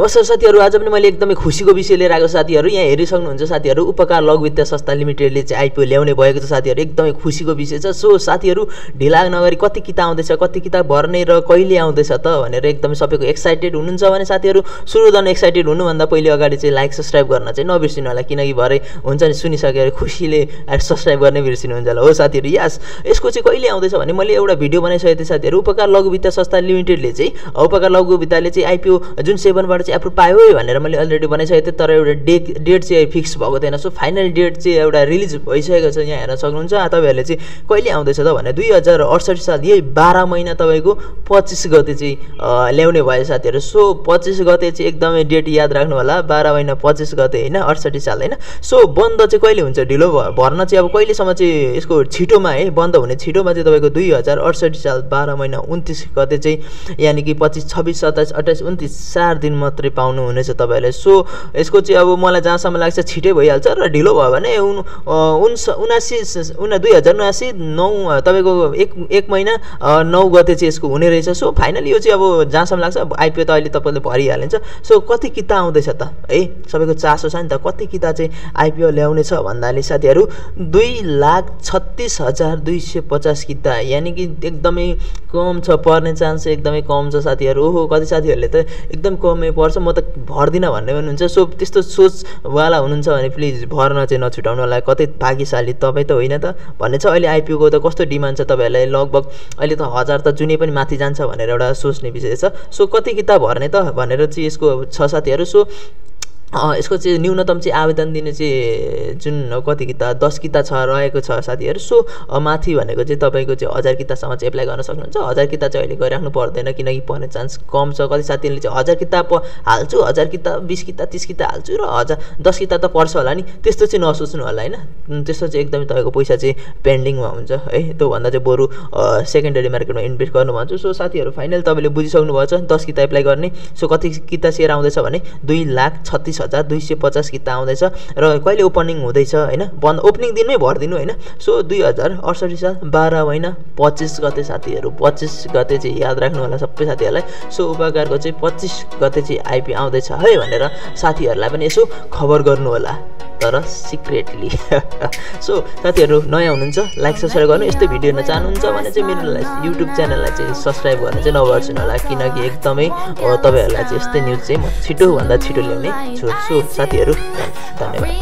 नमस्कार साथीहरू आज पनि मैले एकदमै खुसीको विषय लिएर आएको साथीहरू यहाँ हेरिसक्नुहुन्छ साथीहरू उपकार लघु वित्त संस्था लिमिटेडले चाहिँ आइपिओ ल्याउने भएको छ साथीहरू एकदमै खुसीको विषय छ सो साथीहरू ढिला नगरी कति किताब आउँदैछ कति किताब भर्ने र कहिले आउँदैछ त भनेर एकदमै सबैको एक्साइटेड हुनुहुन्छ भने साथीहरू सुरुदेखि एक्साइटेड हुनुभन्दा पहिले अगाडि चाहिँ लाइक सब्सक्राइब गर्न चाहिँ नबिर्सिनु होला किनकि भरे हुन्छ नि सुनिसकेर खुसीले सब्सक्राइब गर्ने बिर्सिनुहुन्छ होला हो साथीहरू यास यसको चाहिँ कहिले आउँदैछ भने मैले एउटा भिडियो बनाइसकेको थिएँ साथीहरू उपकार लघु वित्त संस्था लिमिटेडले चाहिँ उपकार लघु वित्तले चाहिँ आइपिओ जुन सेभेनबाट चाहिँ एप्रुभ पायो भनेर मैले अलरेडी बनाइसकेको थिएँ तर एउटा डे डेट चाहिँ फिक्स भएको थिएन सो फाइनल डेट चाहिँ एउटा रिलिज भइसकेको छ यहाँ हेर्न सक्नुहुन्छ तपाईँहरूले चाहिँ कहिले आउँदैछ त भने दुई हजार अडसठी साल यही बाह्र महिना तपाईँको पच्चिस गते चाहिँ ल्याउने भयो साथीहरू सो पच्चिस गते चाहिँ एकदमै डेट याद राख्नु होला बाह्र महिना पच्चिस गते होइन अडसठी साल होइन सो बन्द चाहिँ कहिले हुन्छ ढिलो भर्न चाहिँ अब कहिलेसम्म चाहिँ यसको छिटोमा है बन्द हुने छिटोमा चाहिँ तपाईँको दुई हजार अडसठी साल बाह्र महिना उन्तिस गते चाहिँ यानि कि पच्चिस छब्बिस सत्ताइस अट्ठाइस उन्तिस चार दिनमा मात्रै पाउनुहुनेछ तपाईँहरूले सो यसको चाहिँ अब मलाई जहाँसम्म लाग्छ छिटै भइहाल्छ र ढिलो भयो भने उन उन्स उनासी उना दुई हजार उनासी नौ तपाईँको एक एक महिना नौ गते चाहिँ यसको हुने रहेछ सो फाइनली यो चाहिँ अब जहाँसम्म लाग्छ आइपिओ त अहिले तपाईँले भरिहालिन्छ सो कति किता आउँदैछ त है सबैको चासो छ नि त कति किता चाहिँ आइपिओ ल्याउने छ भन्नाले साथीहरू दुई लाख छत्तिस हजार दुई सय पचास किता यानि कि एकदमै कम छ पर्ने चान्स एकदमै कम छ साथीहरू ओहो कति साथीहरूले त एकदम कमै पर्छ म त भर्दिनँ भन्ने पनि हुन्छ सो त्यस्तो सोचवाला हुनुहुन्छ भने प्लिज भर्न चाहिँ नछुटाउनु होला कतै भाग्यशाली तपाईँ त होइन त भन्ने छ अहिले आइपिओको त कस्तो डिमान्ड छ तपाईँहरूलाई लगभग अहिले त हजार त जुनै पनि माथि जान्छ भनेर एउटा सोच्ने विषय छ सो कति किताब भर्ने त भनेर चाहिँ यसको छ साथीहरू सो यसको चाहिँ न्यूनतम चाहिँ आवेदन दिने चाहिँ जुन कति किता दस किता छ रहेको छ साथीहरू सो माथि भनेको चाहिँ तपाईँको चाहिँ हजार कितासम्म चाहिँ एप्लाई गर्न सक्नुहुन्छ हजार किता चाहिँ अहिले गरिराख्नु पर्दैन किनकि पर्ने चान्स कम छ कति साथीहरूले चाहिँ हजार किताब प हाल्छु हजार किताब बिस किताब तिस किताब हाल्छु र हजार दस किताब त पर्छ होला नि त्यस्तो चाहिँ नसोच्नु होला होइन त्यस्तो चाहिँ एकदमै तपाईँको पैसा चाहिँ पेन्डिङमा हुन्छ है त्योभन्दा चाहिँ बरु सेकेन्डरी मार्केटमा इन्भेस्ट गर्नु भन्छु सो साथीहरू फाइनल तपाईँले बुझिसक्नुभएको छ दस किताब एप्लाई गर्ने सो कति किताब सेयर आउँदैछ भने दुई लाख छत्तिस हजार दुई सय पचास गीत आउँदैछ र कहिले ओपनिङ हुँदैछ होइन बन्द ओपनिङ दिनमै भरिदिनु होइन सो दुई हजार अडसट्ठी साल बाह्र होइन पच्चिस गते साथीहरू पच्चिस गते चाहिँ याद राख्नु होला सबै साथीहरूलाई सो उपकारको चाहिँ पच्चिस गते चाहिँ आइपी आउँदैछ है भनेर साथीहरूलाई पनि यसो खबर गर्नु होला तर सिक्रेटली सो साथीहरू नयाँ हुनुहुन्छ लाइक सब्सक्राइब गर्नु यस्तो भिडियो हेर्न चाहनुहुन्छ भने चाहिँ मेरो युट्युब च्यानललाई चाहिँ सब्सक्राइब गर्न चाहिँ नभर्सनु होला किनकि एकदमै तपाईँहरूलाई चाहिँ यस्तै न्युज चाहिँ म छिटोभन्दा छिटो ल्याउने छु सो साथीहरू धन्यवाद